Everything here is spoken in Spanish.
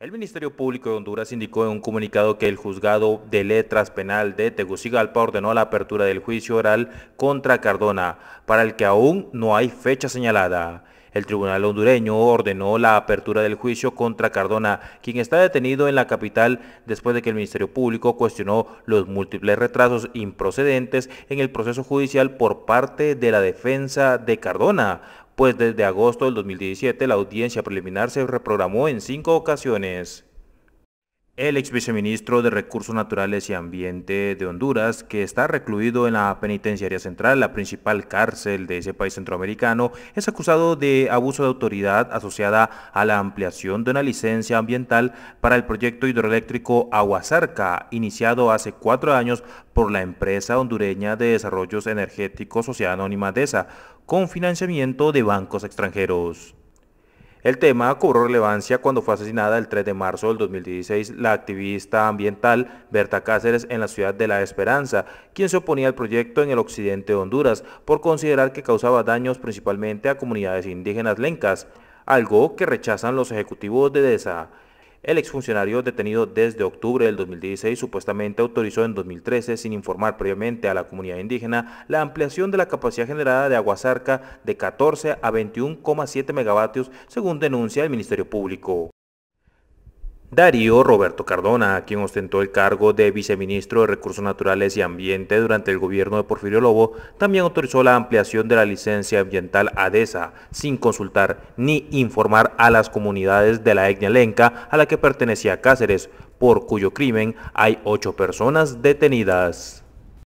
El Ministerio Público de Honduras indicó en un comunicado que el juzgado de letras penal de Tegucigalpa ordenó la apertura del juicio oral contra Cardona, para el que aún no hay fecha señalada. El tribunal hondureño ordenó la apertura del juicio contra Cardona, quien está detenido en la capital después de que el Ministerio Público cuestionó los múltiples retrasos improcedentes en el proceso judicial por parte de la defensa de Cardona, pues desde agosto del 2017 la audiencia preliminar se reprogramó en cinco ocasiones. El ex viceministro de Recursos Naturales y Ambiente de Honduras, que está recluido en la Penitenciaría Central, la principal cárcel de ese país centroamericano, es acusado de abuso de autoridad asociada a la ampliación de una licencia ambiental para el proyecto hidroeléctrico Aguasarca, iniciado hace cuatro años por la empresa hondureña de desarrollos energéticos Sociedad Anónima DESA, con financiamiento de bancos extranjeros. El tema cobró relevancia cuando fue asesinada el 3 de marzo del 2016 la activista ambiental Berta Cáceres en la ciudad de La Esperanza, quien se oponía al proyecto en el occidente de Honduras por considerar que causaba daños principalmente a comunidades indígenas lencas, algo que rechazan los ejecutivos de DESA. El exfuncionario detenido desde octubre del 2016 supuestamente autorizó en 2013, sin informar previamente a la comunidad indígena, la ampliación de la capacidad generada de Aguasarca de 14 a 21,7 megavatios, según denuncia el Ministerio Público. Darío Roberto Cardona, quien ostentó el cargo de viceministro de Recursos Naturales y Ambiente durante el gobierno de Porfirio Lobo, también autorizó la ampliación de la licencia ambiental ADESA, sin consultar ni informar a las comunidades de la etnia lenca a la que pertenecía Cáceres, por cuyo crimen hay ocho personas detenidas.